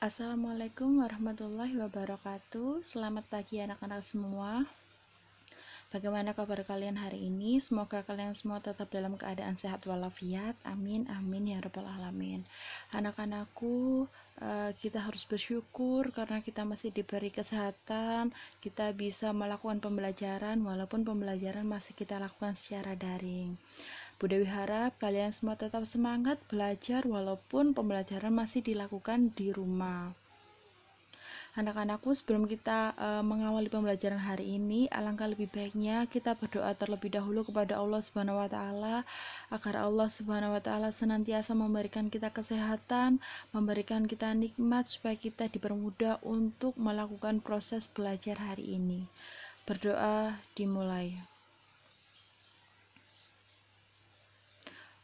Assalamualaikum warahmatullahi wabarakatuh. Selamat pagi anak-anak semua. Bagaimana kabar kalian hari ini? Semoga kalian semua tetap dalam keadaan sehat walafiat. Amin amin ya rabbal alamin. Anak-anakku, eh, kita harus bersyukur karena kita masih diberi kesehatan, kita bisa melakukan pembelajaran walaupun pembelajaran masih kita lakukan secara daring. Bu Dewi harap kalian semua tetap semangat belajar walaupun pembelajaran masih dilakukan di rumah. Anak-anakku, sebelum kita e, mengawali pembelajaran hari ini, alangkah lebih baiknya kita berdoa terlebih dahulu kepada Allah Subhanahu wa taala agar Allah Subhanahu wa taala senantiasa memberikan kita kesehatan, memberikan kita nikmat supaya kita dipermudah untuk melakukan proses belajar hari ini. Berdoa dimulai.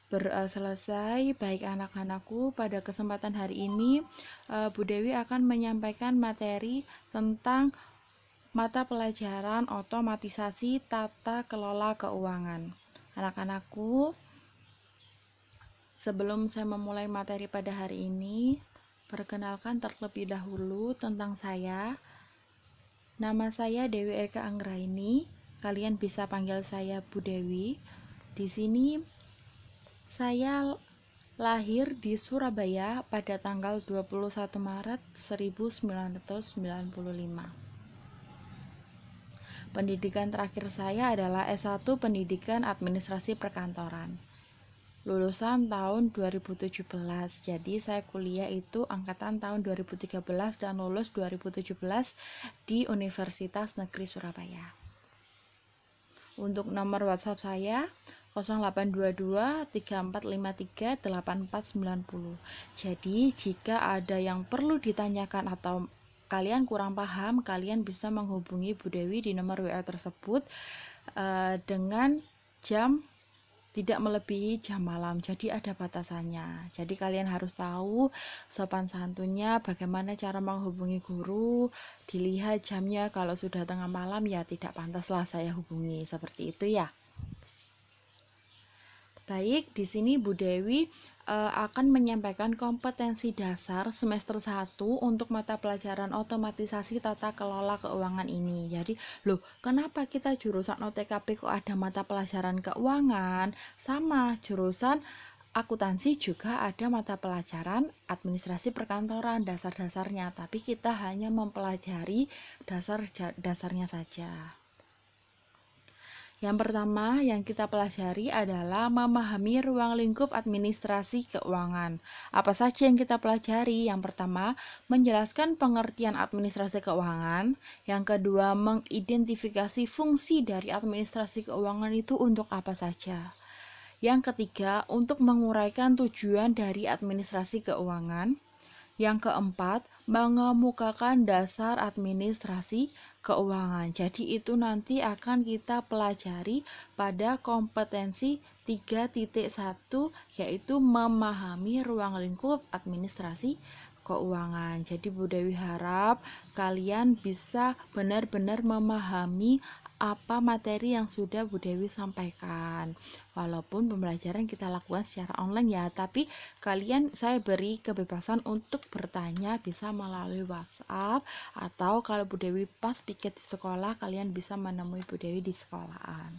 ber, uh, selesai baik anak-anakku pada kesempatan hari ini uh, Bu Dewi akan menyampaikan materi tentang mata pelajaran otomatisasi tata kelola keuangan. Anak-anakku, sebelum saya memulai materi pada hari ini, perkenalkan terlebih dahulu tentang saya. Nama saya Dewi Eka Anggraini. Kalian bisa panggil saya Bu Dewi. Di sini saya lahir di Surabaya pada tanggal 21 Maret 1995. Pendidikan terakhir saya adalah S1 Pendidikan Administrasi Perkantoran. Lulusan tahun 2017. Jadi saya kuliah itu angkatan tahun 2013 dan lulus 2017 di Universitas Negeri Surabaya. Untuk nomor WhatsApp saya 0822 3453 8490. Jadi, jika ada yang perlu ditanyakan atau kalian kurang paham, kalian bisa menghubungi Bu Dewi di nomor WA tersebut uh, dengan jam tidak melebihi jam malam. Jadi ada batasannya. Jadi kalian harus tahu sopan santunnya, bagaimana cara menghubungi guru, dilihat jamnya kalau sudah tengah malam ya tidak pantaslah saya hubungi. Seperti itu ya. Baik, di sini Bu Dewi e, akan menyampaikan kompetensi dasar semester 1 untuk mata pelajaran otomatisasi tata kelola keuangan ini. Jadi, loh, kenapa kita jurusan OTKP kok ada mata pelajaran keuangan? Sama jurusan akuntansi juga ada mata pelajaran administrasi perkantoran dasar-dasarnya, tapi kita hanya mempelajari dasar-dasarnya saja. Yang pertama yang kita pelajari adalah memahami ruang lingkup administrasi keuangan. Apa saja yang kita pelajari? Yang pertama, menjelaskan pengertian administrasi keuangan. Yang kedua, mengidentifikasi fungsi dari administrasi keuangan itu untuk apa saja. Yang ketiga, untuk menguraikan tujuan dari administrasi keuangan. Yang keempat, mengemukakan dasar administrasi keuangan. Jadi itu nanti akan kita pelajari pada kompetensi 3.1 yaitu memahami ruang lingkup administrasi keuangan. Jadi Bu harap kalian bisa benar-benar memahami apa materi yang sudah Bu Dewi sampaikan. Walaupun pembelajaran kita lakukan secara online ya, tapi kalian saya beri kebebasan untuk bertanya bisa melalui WhatsApp atau kalau Bu Dewi pas piket di sekolah, kalian bisa menemui Bu Dewi di sekolahan.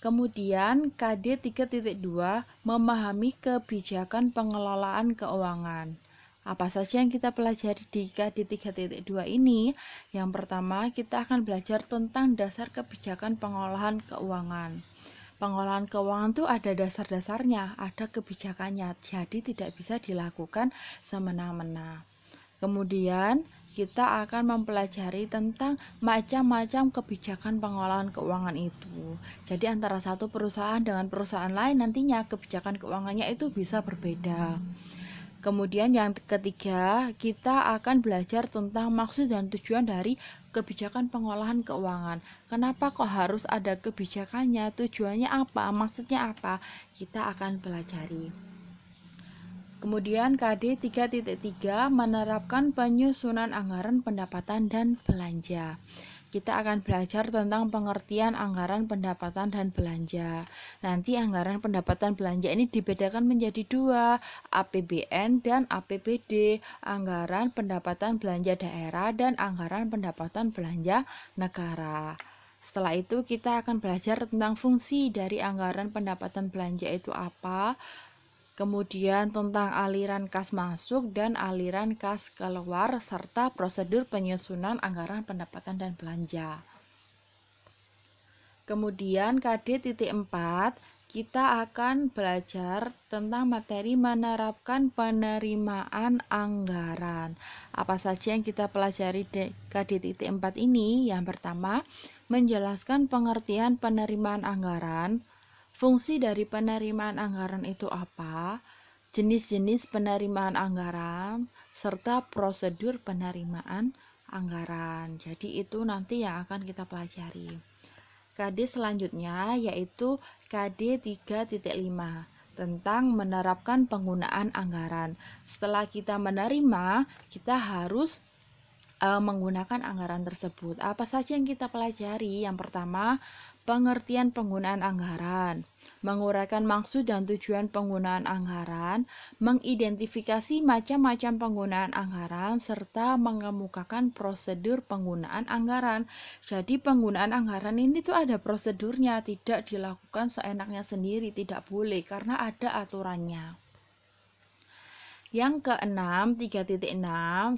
Kemudian KD 3.2 memahami kebijakan pengelolaan keuangan. Apa saja yang kita pelajari di KD 3.2 ini? Yang pertama, kita akan belajar tentang dasar kebijakan pengolahan keuangan. Pengolahan keuangan itu ada dasar-dasarnya, ada kebijakannya, jadi tidak bisa dilakukan semena-mena. Kemudian, kita akan mempelajari tentang macam-macam kebijakan pengolahan keuangan itu. Jadi antara satu perusahaan dengan perusahaan lain nantinya kebijakan keuangannya itu bisa berbeda. Kemudian yang ketiga, kita akan belajar tentang maksud dan tujuan dari kebijakan pengolahan keuangan. Kenapa kok harus ada kebijakannya? Tujuannya apa? Maksudnya apa? Kita akan pelajari. Kemudian KD 3.3 menerapkan penyusunan anggaran pendapatan dan belanja kita akan belajar tentang pengertian anggaran pendapatan dan belanja. Nanti anggaran pendapatan belanja ini dibedakan menjadi dua, APBN dan APBD, anggaran pendapatan belanja daerah dan anggaran pendapatan belanja negara. Setelah itu kita akan belajar tentang fungsi dari anggaran pendapatan belanja itu apa, kemudian tentang aliran kas masuk dan aliran kas keluar, serta prosedur penyusunan anggaran pendapatan dan belanja. Kemudian KD.4 kita akan belajar tentang materi menerapkan penerimaan anggaran. Apa saja yang kita pelajari di KD.4 ini? Yang pertama, menjelaskan pengertian penerimaan anggaran. Fungsi dari penerimaan anggaran itu apa? Jenis-jenis penerimaan anggaran serta prosedur penerimaan anggaran. Jadi itu nanti yang akan kita pelajari. KD selanjutnya yaitu KD 3.5 tentang menerapkan penggunaan anggaran. Setelah kita menerima, kita harus e, menggunakan anggaran tersebut. Apa saja yang kita pelajari? Yang pertama, pengertian penggunaan anggaran, menguraikan maksud dan tujuan penggunaan anggaran, mengidentifikasi macam-macam penggunaan anggaran, serta mengemukakan prosedur penggunaan anggaran. Jadi penggunaan anggaran ini tuh ada prosedurnya, tidak dilakukan seenaknya sendiri, tidak boleh karena ada aturannya. Yang keenam, 3.6,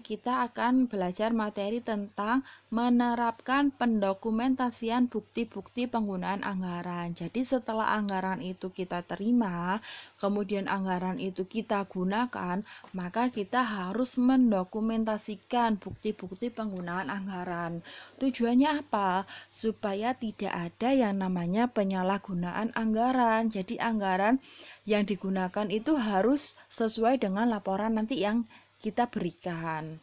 kita akan belajar materi tentang menerapkan pendokumentasian bukti-bukti penggunaan anggaran. Jadi setelah anggaran itu kita terima, kemudian anggaran itu kita gunakan, maka kita harus mendokumentasikan bukti-bukti penggunaan anggaran. Tujuannya apa? Supaya tidak ada yang namanya penyalahgunaan anggaran. Jadi anggaran yang digunakan itu harus sesuai dengan laporan nanti yang kita berikan.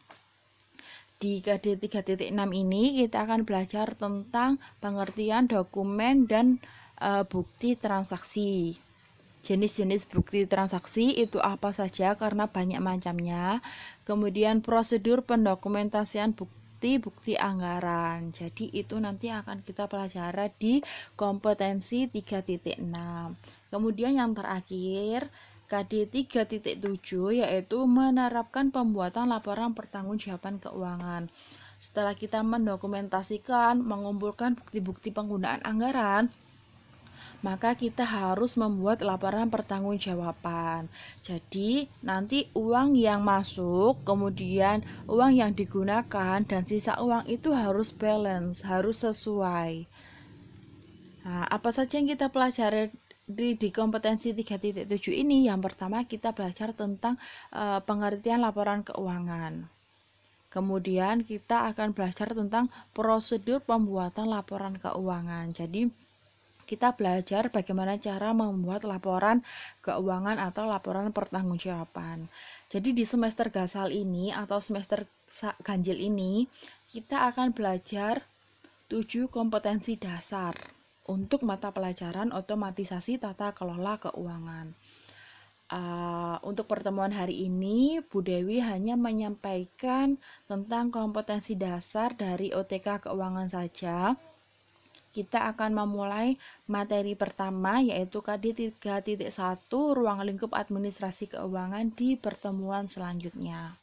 Di KD 3.6 ini kita akan belajar tentang pengertian dokumen dan e, bukti transaksi. Jenis-jenis bukti transaksi itu apa saja karena banyak macamnya. Kemudian prosedur pendokumentasian bukti bukti-bukti anggaran. Jadi itu nanti akan kita pelajari di kompetensi 3.6. Kemudian yang terakhir KD 3.7 yaitu menerapkan pembuatan laporan pertanggungjawaban keuangan. Setelah kita mendokumentasikan, mengumpulkan bukti-bukti penggunaan anggaran, maka kita harus membuat laporan pertanggungjawaban. Jadi, nanti uang yang masuk, kemudian uang yang digunakan dan sisa uang itu harus balance, harus sesuai. Nah, apa saja yang kita pelajari di, di kompetensi 3.7 ini yang pertama kita belajar tentang e, pengertian laporan keuangan. Kemudian kita akan belajar tentang prosedur pembuatan laporan keuangan. Jadi kita belajar bagaimana cara membuat laporan keuangan atau laporan pertanggungjawaban. Jadi di semester gasal ini atau semester ganjil ini kita akan belajar 7 kompetensi dasar untuk mata pelajaran otomatisasi tata kelola keuangan. Uh, untuk pertemuan hari ini, Bu Dewi hanya menyampaikan tentang kompetensi dasar dari OTK keuangan saja. Kita akan memulai materi pertama yaitu KD 3.1 ruang lingkup administrasi keuangan di pertemuan selanjutnya.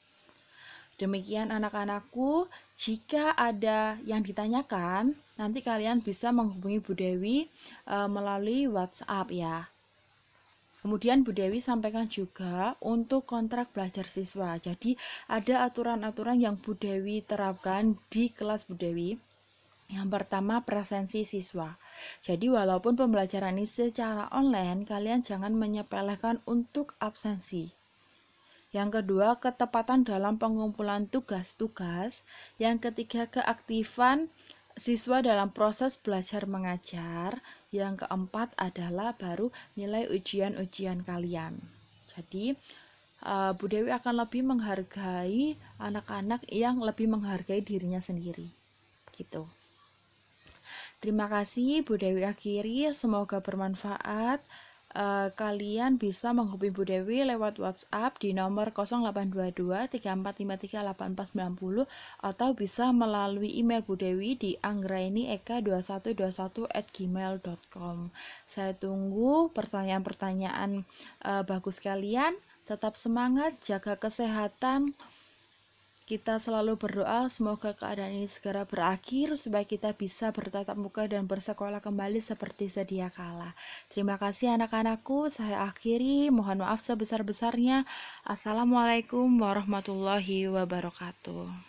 Demikian anak-anakku, jika ada yang ditanyakan, nanti kalian bisa menghubungi Bu Dewi e, melalui WhatsApp ya. Kemudian Bu Dewi sampaikan juga untuk kontrak belajar siswa. Jadi ada aturan-aturan yang Bu Dewi terapkan di kelas Bu Dewi. Yang pertama, presensi siswa. Jadi, walaupun pembelajaran ini secara online, kalian jangan menyepelekan untuk absensi. Yang kedua, ketepatan dalam pengumpulan tugas-tugas. Yang ketiga, keaktifan siswa dalam proses belajar mengajar. Yang keempat adalah baru nilai ujian-ujian kalian. Jadi, e, Bu Dewi akan lebih menghargai anak-anak yang lebih menghargai dirinya sendiri. Gitu. Terima kasih Bu Dewi akhiri, semoga bermanfaat. Uh, kalian bisa menghubungi Bu Dewi lewat WhatsApp di nomor 0822 atau bisa melalui email Bu Dewi di anggrainieka2121@gmail.com. Saya tunggu pertanyaan-pertanyaan uh, bagus kalian. Tetap semangat, jaga kesehatan. Kita selalu berdoa semoga keadaan ini segera berakhir supaya kita bisa bertatap muka dan bersekolah kembali seperti sedia kala. Terima kasih anak-anakku, saya akhiri. Mohon maaf sebesar-besarnya. Assalamualaikum warahmatullahi wabarakatuh.